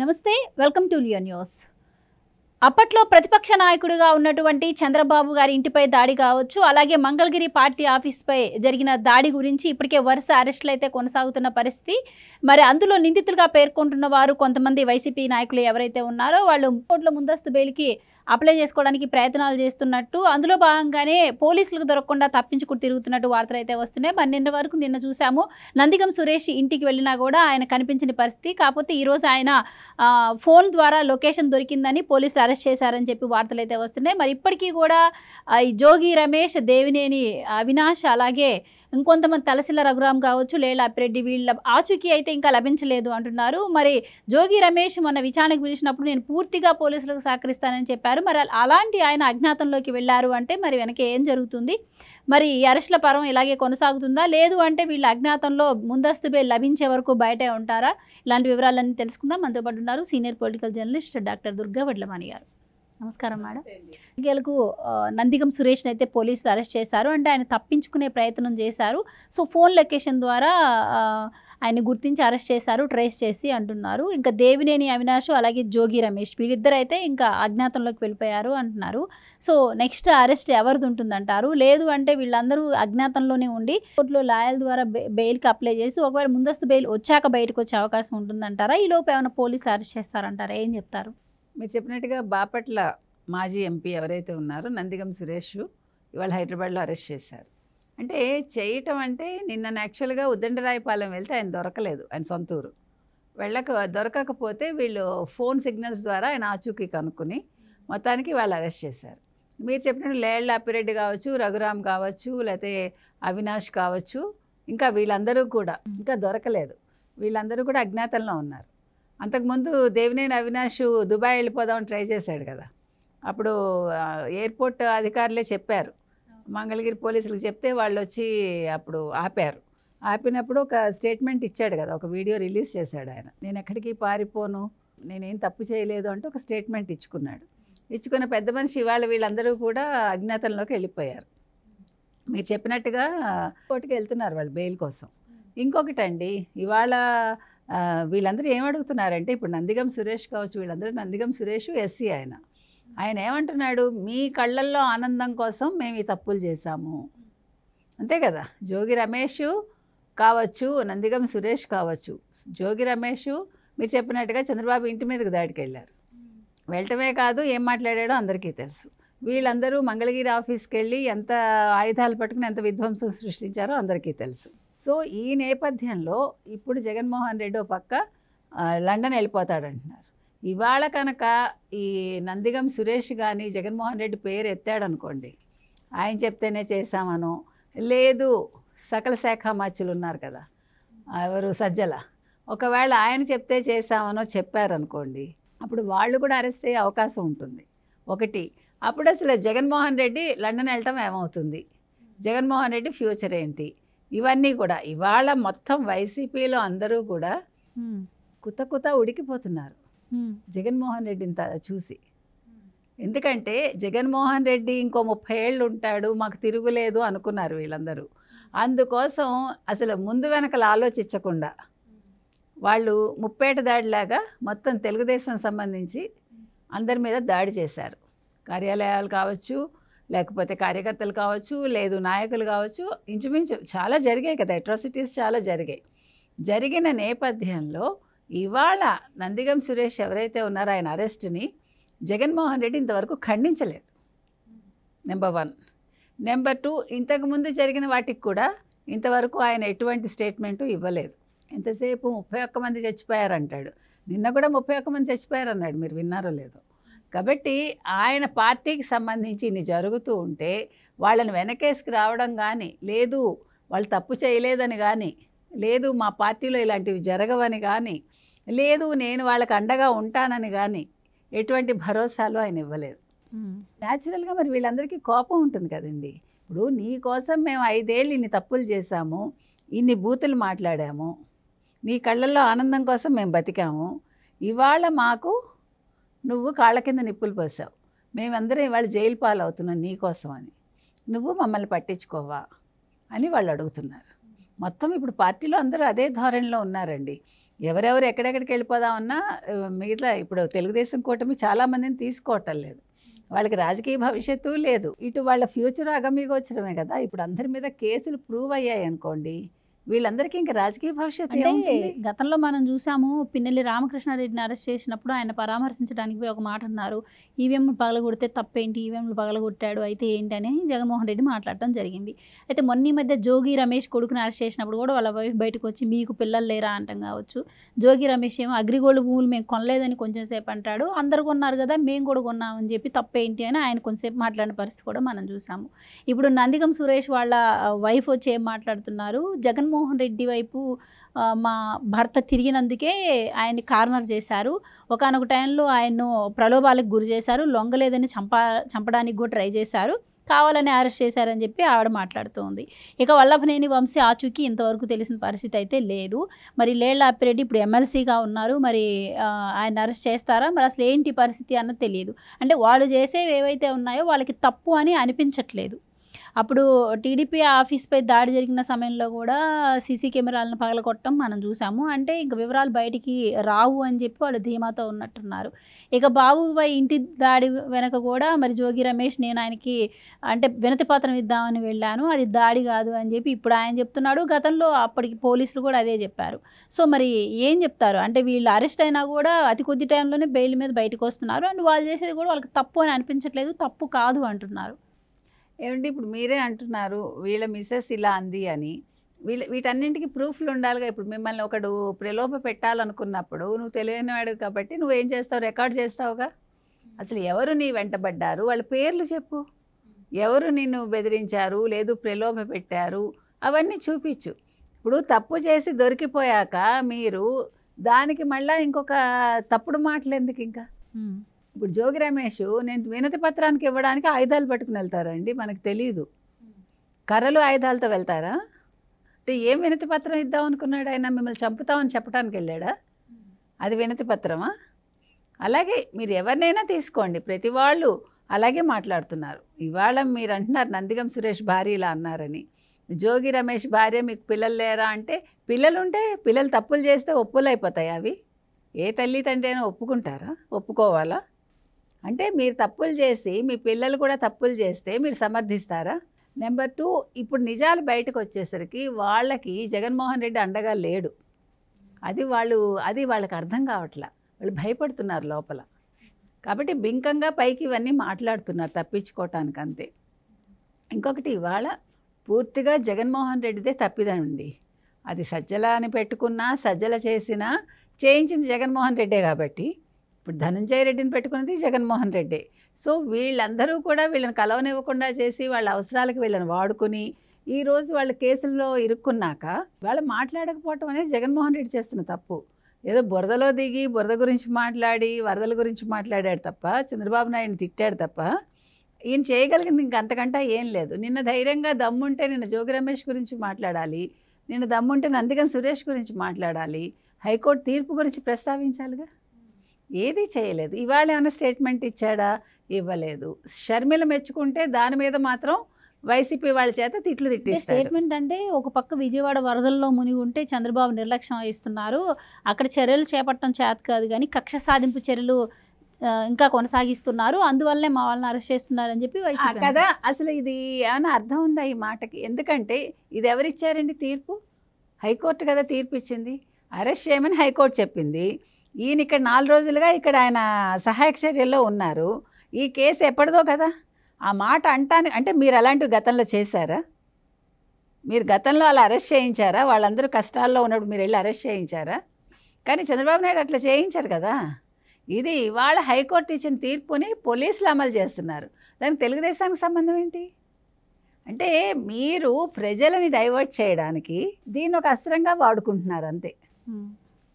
నమస్తే welcome to Leo news అప్పట్లో ప్రతిపక్ష నాయకుడిగా ఉన్నటువంటి చంద్రబాబు గారి ఇంటిపై దాడి కావచ్చు అలాగే మంగళగిరి పార్టీ ఆఫీస్పై జరిగిన దాడి గురించి ఇప్పటికే వరుస అరెస్టులు అయితే కొనసాగుతున్న పరిస్థితి మరి అందులో నిందితులుగా పేర్కొంటున్న వారు కొంతమంది వైసీపీ నాయకులు ఎవరైతే ఉన్నారో వాళ్ళు కోట్ల ముందస్తు బెయిల్కి అప్లై చేసుకోవడానికి ప్రయత్నాలు చేస్తున్నట్టు అందులో భాగంగానే పోలీసులకు దొరకకుండా తప్పించుకుని తిరుగుతున్నట్టు వార్తలు అయితే వస్తున్నాయి మరి నిన్న వరకు నిన్న చూసాము నందిగం సురేష్ ఇంటికి వెళ్ళినా కూడా ఆయన కనిపించని పరిస్థితి కాకపోతే ఈరోజు ఆయన ఫోన్ ద్వారా లొకేషన్ దొరికిందని పోలీసులు అరెస్ట్ చేశారని చెప్పి వార్తలు అయితే వస్తున్నాయి మరి ఇప్పటికీ కూడా ఈ జోగి రమేష్ దేవినేని అవినాష్ అలాగే ఇంకొంతమంది తలసిల్ల రఘురామ్ కావచ్చు లేళ్ళ అప్పిరెడ్డి వీళ్ళ ఆచూకీ అయితే ఇంకా లభించలేదు అంటున్నారు మరి జోగి రమేష్ మొన్న విచారణకు పిలిచినప్పుడు నేను పూర్తిగా పోలీసులకు సహకరిస్తానని చెప్పారు మరి అలాంటి ఆయన అజ్ఞాతంలోకి వెళ్ళారు అంటే మరి వెనక ఏం జరుగుతుంది మరి అరెస్టుల పరం ఇలాగే కొనసాగుతుందా లేదు అంటే వీళ్ళ అజ్ఞాతంలో ముందస్తు బే లభించే వరకు బయటే ఉంటారా ఇలాంటి వివరాలన్నీ తెలుసుకుందాం మనతో పాటు ఉన్నారు senior political journalist doctor Durga Vadlamani గారు నమస్కారం మేడం గెలకు నందిగం సురేష్ని అయితే పోలీసులు అరెస్ట్ చేశారు అంటే ఆయన తప్పించుకునే ప్రయత్నం చేశారు సో ఫోన్ లొకేషన్ ద్వారా ఆయన గుర్తించి అరెస్ట్ చేశారు ట్రేస్ చేసి అంటున్నారు ఇంకా దేవినేని అవినాష్ అలాగే జోగి రమేష్ వీళ్ళిద్దరు అయితే ఇంకా అజ్ఞాతంలోకి వెళ్ళిపోయారు అంటున్నారు సో నెక్స్ట్ అరెస్ట్ ఎవరిది ఉంటుందంటారు లేదు అంటే వీళ్ళందరూ అజ్ఞాతంలోనే ఉండి కోర్టులో లాయల్ ద్వారా బెయిల్కి అప్లై చేసి ఒకవేళ ముందస్తు బెయిల్ వచ్చాక బయటకు వచ్చే అవకాశం ఉంటుందంటారా ఈ లోపు ఏమైనా పోలీసులు అరెస్ట్ చేస్తారంటారా ఏం చెప్తారు మీరు చెప్పినట్టుగా బాపట్ల మాజీ ఎంపీ ఎవరైతే ఉన్నారో నందిగం సురేష్ ఇవాళ హైదరాబాద్లో అరెస్ట్ చేశారు అంటే చేయటం అంటే నిన్న యాక్చువల్గా ఉద్దండరాయపాలెం వెళ్తే ఆయన దొరకలేదు ఆయన సొంతూరు వెళ్ళక దొరకకపోతే వీళ్ళు ఫోన్ సిగ్నల్స్ ద్వారా ఆయన ఆచూకీ కనుక్కుని మొత్తానికి వాళ్ళు అరెస్ట్ చేశారు మీరు చెప్పినట్టు లేళ్ల అప్పిరెడ్డి కావచ్చు రఘురామ్ కావచ్చు లేకపోతే అవినాష్ కావచ్చు ఇంకా వీళ్ళందరూ కూడా ఇంకా దొరకలేదు వీళ్ళందరూ కూడా అజ్ఞాతంలో ఉన్నారు అంతకుముందు దేవినేని అవినాష్ దుబాయ్ వెళ్ళిపోదామని ట్రై చేశాడు కదా అప్పుడు ఎయిర్పోర్ట్ అధికారులే చెప్పారు మంగళగిరి పోలీసులకు చెప్తే వాళ్ళు వచ్చి అప్పుడు ఆపారు ఆపినప్పుడు ఒక స్టేట్మెంట్ ఇచ్చాడు కదా ఒక వీడియో రిలీజ్ చేశాడు ఆయన నేను ఎక్కడికి పారిపోను నేనేం తప్పు చేయలేదు అంటే ఒక స్టేట్మెంట్ ఇచ్చుకున్నాడు ఇచ్చుకున్న పెద్ద మనిషి ఇవాళ వీళ్ళందరూ కూడా అజ్ఞాతంలోకి వెళ్ళిపోయారు మీరు చెప్పినట్టుగా కోర్టుకి వెళ్తున్నారు వాళ్ళు బెయిల్ కోసం ఇంకొకటండి ఇవాళ వీళ్ళందరూ ఏమడుగుతున్నారంటే ఇప్పుడు నందిగం సురేష్ కావచ్చు వీళ్ళందరూ నందిగం సురేష్ ఎస్సీ ఆయన ఆయన ఏమంటున్నాడు మీ కళ్ళల్లో ఆనందం కోసం మేము ఈ తప్పులు చేశాము అంతే కదా జోగి రమేష్ కావచ్చు నందిగం సురేష్ కావచ్చు జోగి రమేష్ మీరు చెప్పినట్టుగా చంద్రబాబు ఇంటి మీదకి దాడికి వెళ్ళారు వెళ్ళటమే కాదు ఏం మాట్లాడాడో అందరికీ తెలుసు వీళ్ళందరూ మంగళగిరి ఆఫీస్కి వెళ్ళి ఎంత ఆయుధాలు పట్టుకుని ఎంత విధ్వంసం సృష్టించారో అందరికీ తెలుసు సో ఈ నేపథ్యంలో ఇప్పుడు జగన్మోహన్ రెడ్డి పక్క లండన్ వెళ్ళిపోతాడు అంటున్నారు ఇవాళ కనుక ఈ నందిగం సురేష్ కానీ జగన్మోహన్ రెడ్డి పేరు ఎత్తాడనుకోండి ఆయన చెప్తేనే చేశామను లేదు సకల శాఖ మార్చులు ఉన్నారు కదా ఎవరు సజ్జల ఒకవేళ ఆయన చెప్తే చేశామనో చెప్పారనుకోండి అప్పుడు వాళ్ళు కూడా అరెస్ట్ అయ్యే అవకాశం ఉంటుంది ఒకటి అప్పుడు అసలు జగన్మోహన్ రెడ్డి లండన్ వెళ్ళటం ఏమవుతుంది జగన్మోహన్ రెడ్డి ఫ్యూచర్ ఏంటి ఇవన్నీ కూడా ఇవాళ మొత్తం వైసీపీలో అందరూ కూడా కుత కుత ఉడికిపోతున్నారు జగన్మోహన్ రెడ్డిని త చూసి ఎందుకంటే జగన్మోహన్ రెడ్డి ఇంకో ముప్పై ఏళ్ళు ఉంటాడు మాకు తిరుగులేదు అనుకున్నారు వీళ్ళందరూ అందుకోసం అసలు ముందు వెనకలు ఆలోచించకుండా వాళ్ళు ముప్పేట దాడిలాగా మొత్తం తెలుగుదేశం సంబంధించి అందరి మీద దాడి చేశారు కార్యాలయాలు కావచ్చు లేకపోతే కార్యకర్తలు కావచ్చు లేదు నాయకులు కావచ్చు ఇంచుమించు చాలా జరిగాయి కదా అట్రాసిటీస్ చాలా జరిగాయి జరిగిన నేపథ్యంలో ఇవాళ నందిగం సురేష్ ఎవరైతే ఉన్నారో ఆయన అరెస్ట్ని జగన్మోహన్ రెడ్డి ఇంతవరకు ఖండించలేదు నెంబర్ వన్ నెంబర్ టూ ఇంతకుముందు జరిగిన వాటికి కూడా ఇంతవరకు ఆయన ఎటువంటి స్టేట్మెంటు ఇవ్వలేదు ఎంతసేపు ముప్పై ఒక్క మంది చచ్చిపోయారంటాడు నిన్న కూడా ముప్పై ఒక్క మంది చచ్చిపోయారన్నాడు మీరు విన్నారో లేదో కాబట్టి ఆయన పార్టీకి సంబంధించి ఇన్ని జరుగుతూ ఉంటే వాళ్ళని వెనకేసుకు రావడం కానీ లేదు వాళ్ళు తప్పు చేయలేదని కానీ లేదు మా పార్టీలో ఇలాంటివి జరగవని కానీ లేదు నేను వాళ్ళకి అండగా ఉంటానని కానీ ఎటువంటి భరోసాలు ఆయన ఇవ్వలేదు న్యాచురల్గా మరి వీళ్ళందరికీ కోపం ఉంటుంది కదండి ఇప్పుడు నీ కోసం మేము ఐదేళ్ళు ఇన్ని తప్పులు చేశాము ఇన్ని బూతులు మాట్లాడాము నీ కళ్ళల్లో ఆనందం కోసం మేము బతికాము ఇవాళ మాకు నువ్వు కాళ్ళ కింద నిప్పులు పోసావు మేమందరం ఇవాళ జైలు పాలవుతున్నాం నీకోసం అని నువ్వు మమ్మల్ని పట్టించుకోవా అని వాళ్ళు అడుగుతున్నారు మొత్తం ఇప్పుడు పార్టీలో అందరూ అదే ధోరణిలో ఉన్నారండి ఎవరెవరు ఎక్కడెక్కడికి వెళ్ళిపోదామన్నా మిగతా ఇప్పుడు తెలుగుదేశం కూటమి చాలామందిని తీసుకోవటం లేదు వాళ్ళకి రాజకీయ భవిష్యత్తు లేదు ఇటు వాళ్ళ ఫ్యూచర్ అగమిగోచరమే కదా ఇప్పుడు అందరి మీద కేసులు ప్రూవ్ అయ్యాయి అనుకోండి వీళ్ళందరికీ ఇంకా రాజకీయ భవిష్యత్తు గతంలో మనం చూసాము పిన్నెల్లి రామకృష్ణారెడ్డిని అరెస్ట్ చేసినప్పుడు ఆయన పరామర్శించడానికి ఒక మాట అన్నారు ఈవీఎంలు పగలగొడితే తప్పేంటి ఈవీఎంలు పగలగొట్టాడు అయితే ఏంటి అని జగన్మోహన్ రెడ్డి మాట్లాడటం జరిగింది అయితే మొన్న మధ్య జోగి రమేష్ కొడుకుని అరెస్ట్ చేసినప్పుడు కూడా వాళ్ళ వైఫ్ బయటకు వచ్చి మీకు పిల్లలు లేరా అంటాం కావచ్చు జోగి రమేష్ ఏమో అగ్రిగోల్డ్ భూములు మేము కొనలేదని కొంచెం సేపు అంటాడు అందరు కొన్నారు కదా మేము కూడా కొన్నామని చెప్పి తప్పేంటి అని ఆయన కొంచెంసేపు మాట్లాడిన పరిస్థితి కూడా మనం చూసాము ఇప్పుడు నందిగం సురేష్ వాళ్ళ వైఫ్ వచ్చి ఏం మాట్లాడుతున్నారు జగన్మోహన్ జగన్మోహన్ రెడ్డి వైపు మా భర్త తిరిగినందుకే ఆయన్ని కార్నర్ చేశారు ఒకనొక టైంలో ఆయన్ను ప్రలోభాలకు గురి చేశారు లొంగలేదని చంపా చంపడానికి కూడా ట్రై చేశారు కావాలని అరెస్ట్ చేశారని చెప్పి ఆవిడ మాట్లాడుతోంది ఇక వల్లభనేని వంశీ ఆచూకీ ఇంతవరకు తెలిసిన పరిస్థితి అయితే లేదు మరి లేళ్ల అప్పిరెడ్డి ఇప్పుడు ఎమ్మెల్సీగా ఉన్నారు మరి ఆయన అరెస్ట్ చేస్తారా మరి అసలు ఏంటి పరిస్థితి అన్నది తెలియదు అంటే వాళ్ళు చేసేవి ఏవైతే ఉన్నాయో వాళ్ళకి తప్పు అని అనిపించట్లేదు అప్పుడు టీడీపీ ఆఫీస్పై దాడి జరిగిన సమయంలో కూడా సీసీ కెమెరాలను పగలగొట్టడం మనం చూసాము అంటే ఇంక వివరాలు బయటికి రావు అని చెప్పి వాళ్ళు ధీమాతో ఉన్నట్టున్నారు ఇక బాబుపై ఇంటి దాడి వెనక కూడా మరి జోగి రమేష్ నేను ఆయనకి అంటే వినతి పత్రం ఇద్దామని వెళ్ళాను అది దాడి కాదు అని చెప్పి ఇప్పుడు ఆయన చెప్తున్నాడు గతంలో అప్పటికి పోలీసులు కూడా అదే చెప్పారు సో మరి ఏం చెప్తారు అంటే వీళ్ళు అరెస్ట్ అయినా కూడా అతి కొద్ది టైంలోనే బెయిల్ మీద బయటకు వస్తున్నారు అండ్ వాళ్ళు చేసేది కూడా వాళ్ళకి తప్పు అని అనిపించట్లేదు తప్పు కాదు అంటున్నారు ఏమండి ఇప్పుడు మీరే అంటున్నారు వీళ్ళ మిస్సెస్ ఇలా అంది అని వీళ్ళ వీటన్నింటికి ప్రూఫ్లు ఉండాలిగా ఇప్పుడు మిమ్మల్ని ఒకడు ప్రలోభ పెట్టాలనుకున్నప్పుడు నువ్వు తెలియనివాడు కాబట్టి నువ్వేం చేస్తావు రికార్డ్ చేస్తావుగా అసలు ఎవరు నీ వెంటబడ్డారు వాళ్ళ పేర్లు చెప్పు ఎవరు నిన్ను బెదిరించారు లేదు ప్రలోభ పెట్టారు అవన్నీ చూపించు ఇప్పుడు తప్పు చేసి దొరికిపోయాక మీరు దానికి మళ్ళీ ఇంకొక తప్పుడు మాటలు ఎందుకు ఇంకా ఇప్పుడు జోగి రమేష్ నేను వినతి పత్రానికి ఇవ్వడానికి ఆయుధాలు పట్టుకుని వెళ్తారండి మనకు తెలియదు కర్రలు ఆయుధాలతో వెళ్తారా అంటే ఏం వినతి పత్రం ఇద్దాం అనుకున్నాడు ఆయన మిమ్మల్ని చంపుతామని చెప్పడానికి వెళ్ళాడా అది వినతి పత్రమా అలాగే మీరు ఎవరినైనా తీసుకోండి ప్రతి వాళ్ళు అలాగే మాట్లాడుతున్నారు ఇవాళ మీరు అంటున్నారు నందిగం సురేష్ భార్య ఇలా అన్నారని జోగి రమేష్ భార్య మీకు పిల్లలు లేరా అంటే పిల్లలు ఉంటే పిల్లలు తప్పులు చేస్తే ఒప్పులు అయిపోతాయి అవి ఏ తల్లి తండ్రి అయినా ఒప్పుకుంటారా ఒప్పుకోవాలా అంటే మీరు తప్పులు చేసి మీ పిల్లలు కూడా తప్పులు చేస్తే మీరు సమర్థిస్తారా నెంబర్ టూ ఇప్పుడు నిజాలు బయటకు వచ్చేసరికి వాళ్ళకి జగన్మోహన్ రెడ్డి అండగా లేడు అది వాళ్ళు అది వాళ్ళకి అర్థం కావట్లా వాళ్ళు భయపడుతున్నారు లోపల కాబట్టి బింకంగా పైకి ఇవన్నీ మాట్లాడుతున్నారు తప్పించుకోవటానికి అంతే ఇంకొకటి ఇవాళ పూర్తిగా జగన్మోహన్ రెడ్డిదే తప్పిదండి అది సజ్జల అని పెట్టుకున్నా సజ్జల చేసినా చేయించింది జగన్మోహన్ రెడ్డే కాబట్టి ఇప్పుడు ధనంజయ రెడ్డిని పెట్టుకున్నది జగన్మోహన్ రెడ్డి సో వీళ్ళందరూ కూడా వీళ్ళని కలవనివ్వకుండా చేసి వాళ్ళ అవసరాలకు వీళ్ళని వాడుకుని ఈరోజు వాళ్ళ కేసుల్లో ఇరుక్కున్నాక వాళ్ళు మాట్లాడకపోవటం అనేది జగన్మోహన్ రెడ్డి చేస్తున్న తప్పు ఏదో బురదలో దిగి బురద గురించి మాట్లాడి వరదల గురించి మాట్లాడాడు తప్ప చంద్రబాబు నాయుడిని తిట్టాడు తప్ప ఈయన చేయగలిగింది ఇంకంతకంటే ఏం లేదు నిన్న ధైర్యంగా దమ్ముంటే నిన్న జోగి రమేష్ గురించి మాట్లాడాలి నిన్న దమ్ముంటే నందిగం సురేష్ గురించి మాట్లాడాలి హైకోర్టు తీర్పు గురించి ప్రస్తావించాలిగా ఏది చేయలేదు ఇవాళ ఏమైనా స్టేట్మెంట్ ఇచ్చాడా ఇవ్వలేదు షర్మిల మెచ్చుకుంటే దాని మీద మాత్రం వైసీపీ వాళ్ళ చేత తిట్లు తిట్టే స్టేట్మెంట్ అంటే ఒక పక్క విజయవాడ వరదల్లో మునిగి ఉంటే చంద్రబాబు నిర్లక్ష్యం వహిస్తున్నారు అక్కడ చర్యలు చేపట్టడం చేత కాదు కానీ కక్ష సాధింపు చర్యలు ఇంకా కొనసాగిస్తున్నారు అందువల్లే మా వాళ్ళని అరెస్ట్ చేస్తున్నారని చెప్పి కదా అసలు ఇది ఏమైనా అర్థం ఉందా ఈ మాటకి ఎందుకంటే ఇది ఎవరిచ్చారండి తీర్పు హైకోర్టు కదా తీర్పు ఇచ్చింది అరెస్ట్ చేయమని హైకోర్టు చెప్పింది ఈయన ఇక్కడ నాలుగు రోజులుగా ఇక్కడ ఆయన సహాయక చర్యల్లో ఉన్నారు ఈ కేసు ఎప్పటిదో కదా ఆ మాట అంటాను అంటే మీరు అలాంటివి గతంలో చేశారా మీరు గతంలో అలా అరెస్ట్ చేయించారా వాళ్ళందరూ కష్టాల్లో ఉన్నప్పుడు మీరు వెళ్ళి అరెస్ట్ చేయించారా కానీ చంద్రబాబు నాయుడు అట్లా చేయించారు కదా ఇది ఇవాళ హైకోర్టు ఇచ్చిన తీర్పుని పోలీసులు అమలు చేస్తున్నారు దానికి తెలుగుదేశానికి సంబంధం ఏంటి అంటే మీరు ప్రజలని డైవర్ట్ చేయడానికి దీన్ని ఒక అస్త్రంగా వాడుకుంటున్నారు అంతే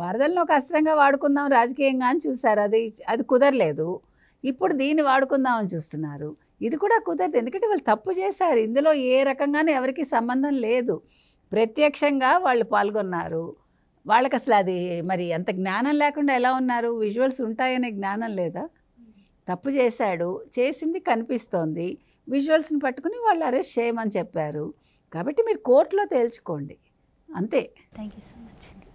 వరదలను ఒక అస్త్రంగా వాడుకుందాం రాజకీయంగా అని చూశారు అది అది కుదరలేదు ఇప్పుడు దీన్ని వాడుకుందామని చూస్తున్నారు ఇది కూడా కుదరదు ఎందుకంటే వాళ్ళు తప్పు చేశారు ఇందులో ఏ రకంగానూ ఎవరికి సంబంధం లేదు ప్రత్యక్షంగా వాళ్ళు పాల్గొన్నారు వాళ్ళకి అసలు అది మరి అంత జ్ఞానం లేకుండా ఎలా ఉన్నారు విజువల్స్ ఉంటాయనే జ్ఞానం లేదా తప్పు చేశాడు చేసింది కనిపిస్తోంది విజువల్స్ని పట్టుకుని వాళ్ళు అరెస్ట్ చేయమని చెప్పారు కాబట్టి మీరు కోర్టులో తేల్చుకోండి అంతే థ్యాంక్ యూ సో మచ్